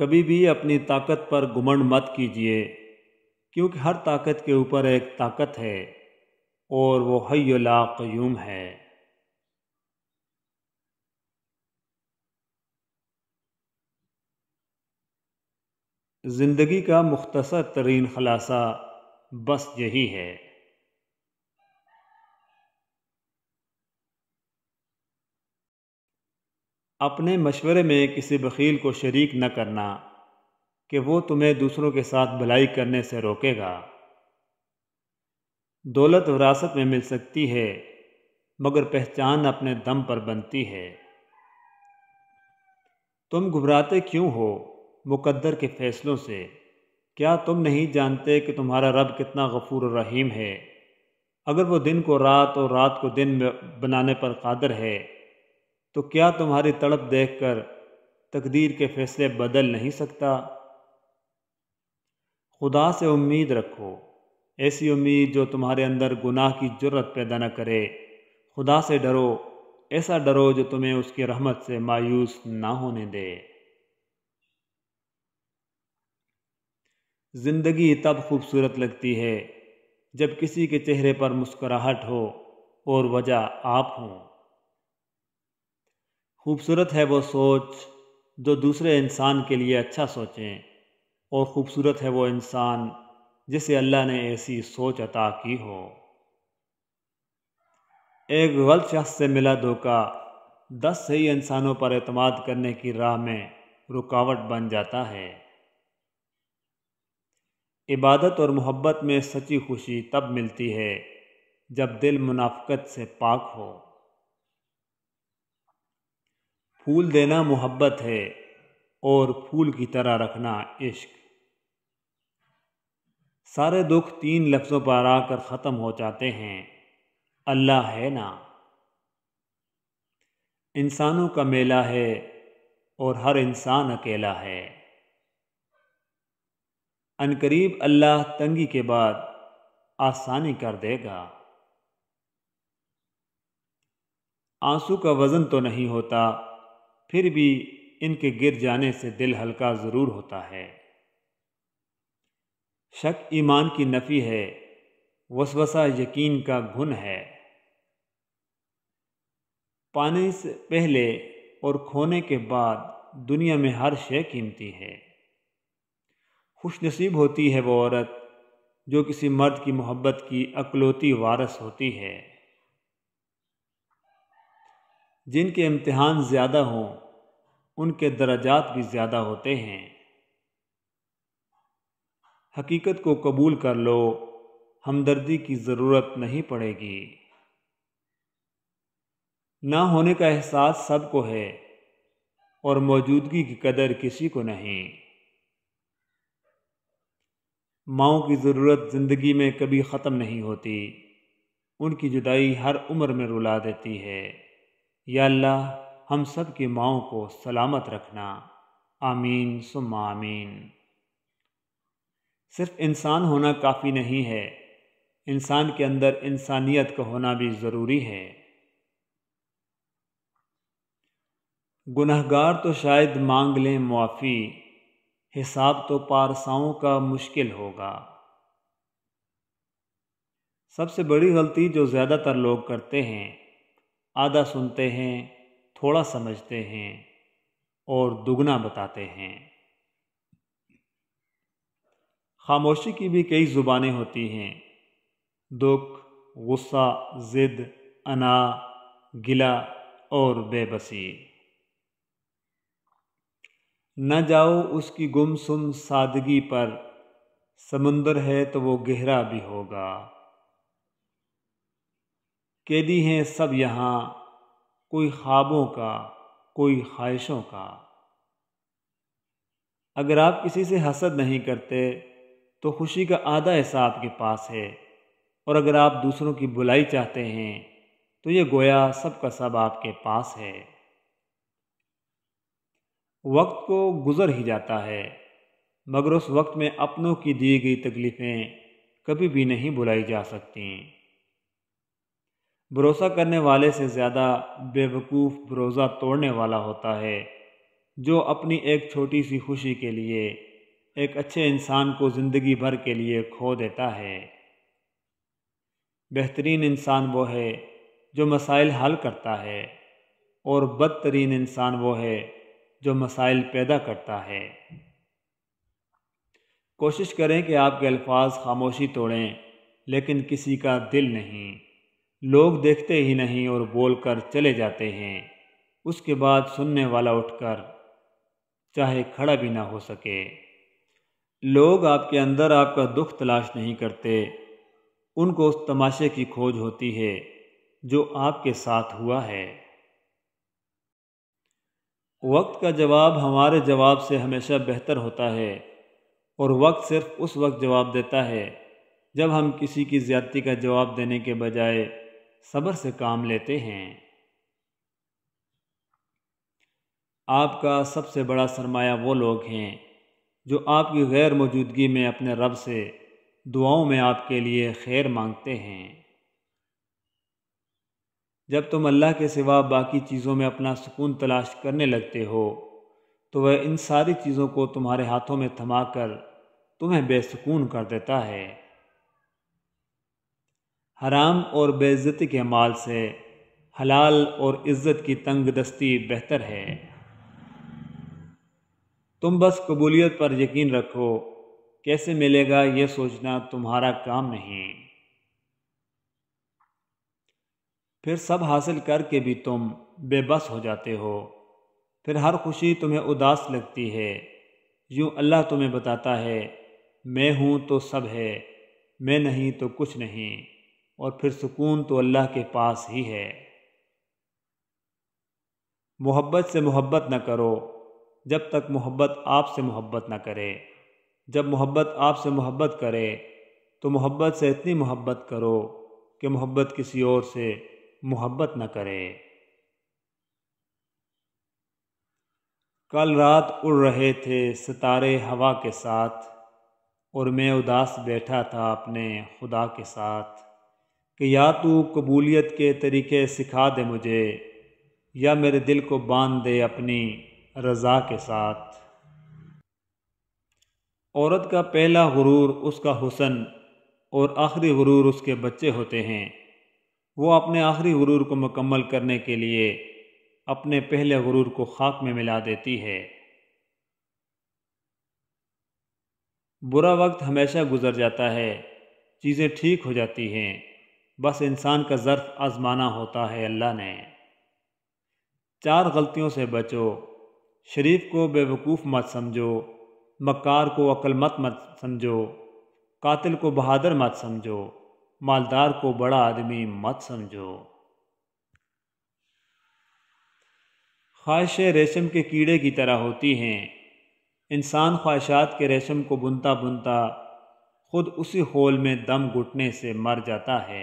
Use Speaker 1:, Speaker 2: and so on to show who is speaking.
Speaker 1: कभी भी अपनी ताकत पर घुमंड मत कीजिए क्योंकि हर ताकत के ऊपर एक ताकत है और वो हयला क्यूम है ज़िंदगी का मुख्तसर तरीन खलासा बस यही है अपने मशवरे में किसी बकील को शरीक न करना कि वो तुम्हें दूसरों के साथ भलाई करने से रोकेगा दौलत विरासत में मिल सकती है मगर पहचान अपने दम पर बनती है तुम घबराते क्यों हो मुकद्दर के फैसलों से क्या तुम नहीं जानते कि तुम्हारा रब कितना गफूर रहीम है अगर वो दिन को रात और रात को दिन बनाने पर कादर है तो क्या तुम्हारी तड़प देखकर तकदीर के फैसले बदल नहीं सकता खुदा से उम्मीद रखो ऐसी उम्मीद जो तुम्हारे अंदर गुनाह की जरूरत पैदा न करे खुदा से डरो ऐसा डरो जो तुम्हें उसकी रहमत से मायूस ना होने दे ज़िंदगी तब खूबसूरत लगती है जब किसी के चेहरे पर मुस्कुराहट हो और वजह आप हों खूबसूरत है वो सोच जो दूसरे इंसान के लिए अच्छा सोचें और ख़ूबसूरत है वो इंसान जिसे अल्लाह ने ऐसी सोच अता की हो एक गलत शख्स से मिला धोखा दस सही इंसानों पर अतमाद करने की राह में रुकावट बन जाता है इबादत और मोहब्बत में सच्ची खुशी तब मिलती है जब दिल मुनाफ़त से पाक हो फूल देना मोहब्बत है और फूल की तरह रखना इश्क सारे दुख तीन लफ्ज़ों पर आकर ख़त्म हो जाते हैं अल्लाह है ना इंसानों का मेला है और हर इंसान अकेला है अनकरीब अल्लाह तंगी के बाद आसानी कर देगा आंसू का वज़न तो नहीं होता फिर भी इनके गिर जाने से दिल हल्का ज़रूर होता है शक ईमान की नफ़ी है वसवसा यकीन का घुन है पाने से पहले और खोने के बाद दुनिया में हर शय कीमती है खुशनसीब होती है वो औरत जो किसी मर्द की मोहब्बत की अकलौती वारस होती है जिनके इम्तहान ज़्यादा हों उनके दर्जात भी ज़्यादा होते हैं हकीकत को कबूल कर लो हमदर्दी की ज़रूरत नहीं पड़ेगी ना होने का एहसास सब को है और मौजूदगी की कदर किसी को नहीं माओ की ज़रूरत ज़िंदगी में कभी ख़त्म नहीं होती उनकी जुदाई हर उम्र में रुला देती है या अल्लाह हम सब की माओ को सलामत रखना आमीन सुम आमीन सिर्फ इंसान होना काफ़ी नहीं है इंसान के अंदर इंसानियत का होना भी ज़रूरी है गुनहगार तो शायद मांग लें मुआफ़ी हिसाब तो पारसाओं का मुश्किल होगा सबसे बड़ी गलती जो ज़्यादातर लोग करते हैं आधा सुनते हैं थोड़ा समझते हैं और दुगना बताते हैं खामोशी की भी कई ज़ुबानें होती हैं दुख गुस्सा ज़िद अना गिला और बेबसी न जाओ उसकी गुमसुम सादगी पर समुंदर है तो वो गहरा भी होगा कैदी हैं सब यहाँ कोई ख्वाबों का कोई ख्वाहिशों का अगर आप किसी से हसद नहीं करते तो खुशी का आधा हिस्सा आपके पास है और अगर आप दूसरों की बुलाई चाहते हैं तो ये गोया सब का सब आपके पास है वक्त को गुज़र ही जाता है मगर उस वक्त में अपनों की दी गई तकलीफ़ें कभी भी नहीं बुलाई जा सकती भरोसा करने वाले से ज़्यादा बेवकूफ़ भरोसा तोड़ने वाला होता है जो अपनी एक छोटी सी खुशी के लिए एक अच्छे इंसान को ज़िंदगी भर के लिए खो देता है बेहतरीन इंसान वो है जो मसाइल हल करता है और बदतरीन इंसान वो है जो मसाइल पैदा करता है कोशिश करें कि आपके अल्फाज खामोशी तोड़ें लेकिन किसी का दिल नहीं लोग देखते ही नहीं और बोलकर चले जाते हैं उसके बाद सुनने वाला उठकर चाहे खड़ा भी ना हो सके लोग आपके अंदर आपका दुख तलाश नहीं करते उनको उस तमाशे की खोज होती है जो आपके साथ हुआ है वक्त का जवाब हमारे जवाब से हमेशा बेहतर होता है और वक्त सिर्फ उस वक्त जवाब देता है जब हम किसी की ज़्यादती का जवाब देने के बजाय सब्र से काम लेते हैं आपका सबसे बड़ा सरमाया वो लोग हैं जो आपकी गैर मौजूदगी में अपने रब से दुआओं में आपके लिए खैर मांगते हैं जब तुम अल्लाह के सिवा बाकी चीज़ों में अपना सुकून तलाश करने लगते हो तो वह इन सारी चीज़ों को तुम्हारे हाथों में थमा कर तुम्हें बेसुकून कर देता है हराम और बेज़ती के माल से हलाल और इज़्ज़त की तंग दस्ती बेहतर है तुम बस कबूलियत पर यकीन रखो कैसे मिलेगा यह सोचना तुम्हारा काम नहीं फिर सब हासिल करके भी तुम बेबस हो जाते हो फिर हर खुशी तुम्हें उदास लगती है यूँ अल्लाह तुम्हें बताता है मैं हूँ तो सब है मैं नहीं तो कुछ नहीं और फिर सुकून तो अल्लाह के पास ही है मोहब्बत से मोहब्बत न करो जब तक मोहब्बत आपसे मोहब्बत न करे जब मोहब्बत आपसे मोहब्बत करे तो मोहब्बत से इतनी मोहब्बत करो कि मोहब्बत किसी और से मोहब्बत न करे कल रात उड़ रहे थे सितारे हवा के साथ और मैं उदास बैठा था अपने खुदा के साथ कि या तू कबूलियत के तरीके सिखा दे मुझे या मेरे दिल को बांध दे अपनी रज़ा के साथ औरत का पहला गुरूर उसका हुसन और आखिरी गुरूर उसके बच्चे होते हैं वो अपने आखिरी गुरूर को मुकम्मल करने के लिए अपने पहले गुरूर को खाक में मिला देती है बुरा वक्त हमेशा गुजर जाता है चीज़ें ठीक हो जाती हैं बस इंसान का ज़र्फ आजमाना होता है अल्लाह ने चार गलतियों से बचो शरीफ को बेवकूफ़ मत समझो मकार को अक्लमत मत समझो कातिल को बहादुर मत समझो मालदार को बड़ा आदमी मत समझो ख्वाहिशें रेशम के कीड़े की तरह होती हैं इंसान ख्वाहिशात के रेशम को बुनता बुनता खुद उसी होल में दम घुटने से मर जाता है